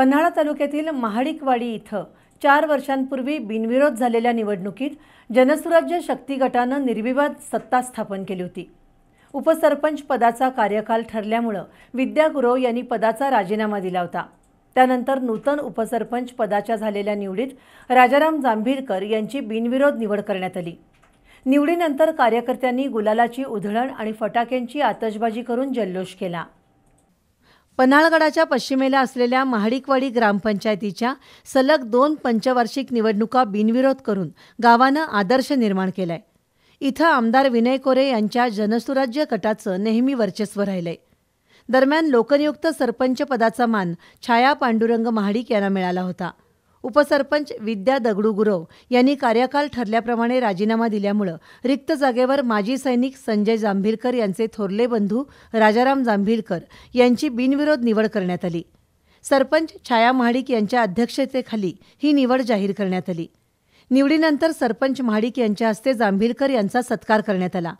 पन्हाळा तालुक्यातील महाडिकवाडी इथं चार वर्षांपूर्वी बिनविरोध झालेल्या निवडणुकीत जनसुराज्य शक्ती गटानं निर्विवाद सत्ता स्थापन केली होती उपसरपंच पदाचा कार्यकाल ठरल्यामुळं विद्या गुरव यांनी पदाचा राजीनामा दिला होता त्यानंतर नूतन उपसरपंच पदाच्या झालेल्या निवडीत राजाराम जांभीरकर यांची बिनविरोध निवड करण्यात आली निवडीनंतर कार्यकर्त्यांनी गुलालाची उधळण आणि फटाक्यांची आतषबाजी करून जल्लोष केला पन्हाळगडाच्या पश्चिमेला असलेल्या महाडिकवाडी ग्रामपंचायतीच्या सलग दोन पंचवार्षिक निवडणुका बिनविरोध करून गावानं आदर्श निर्माण केलाय इथं आमदार विनय कोरे यांच्या जनसुराज्य गटाचं नेहमी वर्चस्व राहिलंय दरम्यान लोकनियुक्त सरपंच पदाचा मान छाया पांडुरंग महाडिक यांना मिळाला होता उपसरपंच विद्या दगडूगुरव यांनी कार्यकाल ठरल्याप्रमाणे राजीनामा दिल्यामुळं रिक्त जागेवर माजी सैनिक संजय जांभीरकर यांचे थोरले बंधू राजाराम जांभीरकर यांची बिनविरोध निवड करण्यात आली सरपंच छाया महाडिक यांच्या अध्यक्षतेखाली ही निवड जाहीर करण्यात आली निवडीनंतर सरपंच महाडिक यांच्या हस्ते जांभीरकर यांचा सत्कार करण्यात आला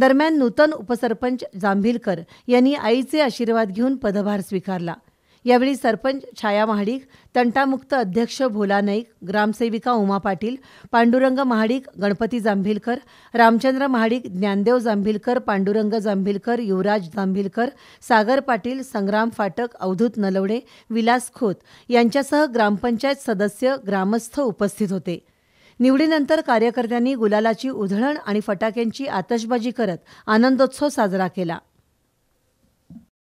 दरम्यान नूतन उपसरपंच जांभीरकर यांनी आईचे आशीर्वाद घेऊन पदभार स्वीकारला यावेळी सरपंच छाया महाडिक तंटामुक्त अध्यक्ष भोला नाईक ग्रामसेविका उमा पाटील पांडुरंग महाडिक गणपती जांभिलकर रामचंद्र महाडिक ज्ञानदेव जांभिलकर पांडुरंग जांभिलकर युवराज जांभिलकर सागर पाटील संग्राम फाटक अवधूत नलवडे विलास खोत यांच्यासह ग्रामपंचायत सदस्य ग्रामस्थ उपस्थित होते निवडीनंतर कार्यकर्त्यांनी गुलालाची उधळण आणि फटाक्यांची आतषबाजी करत आनंदोत्सव साजरा केला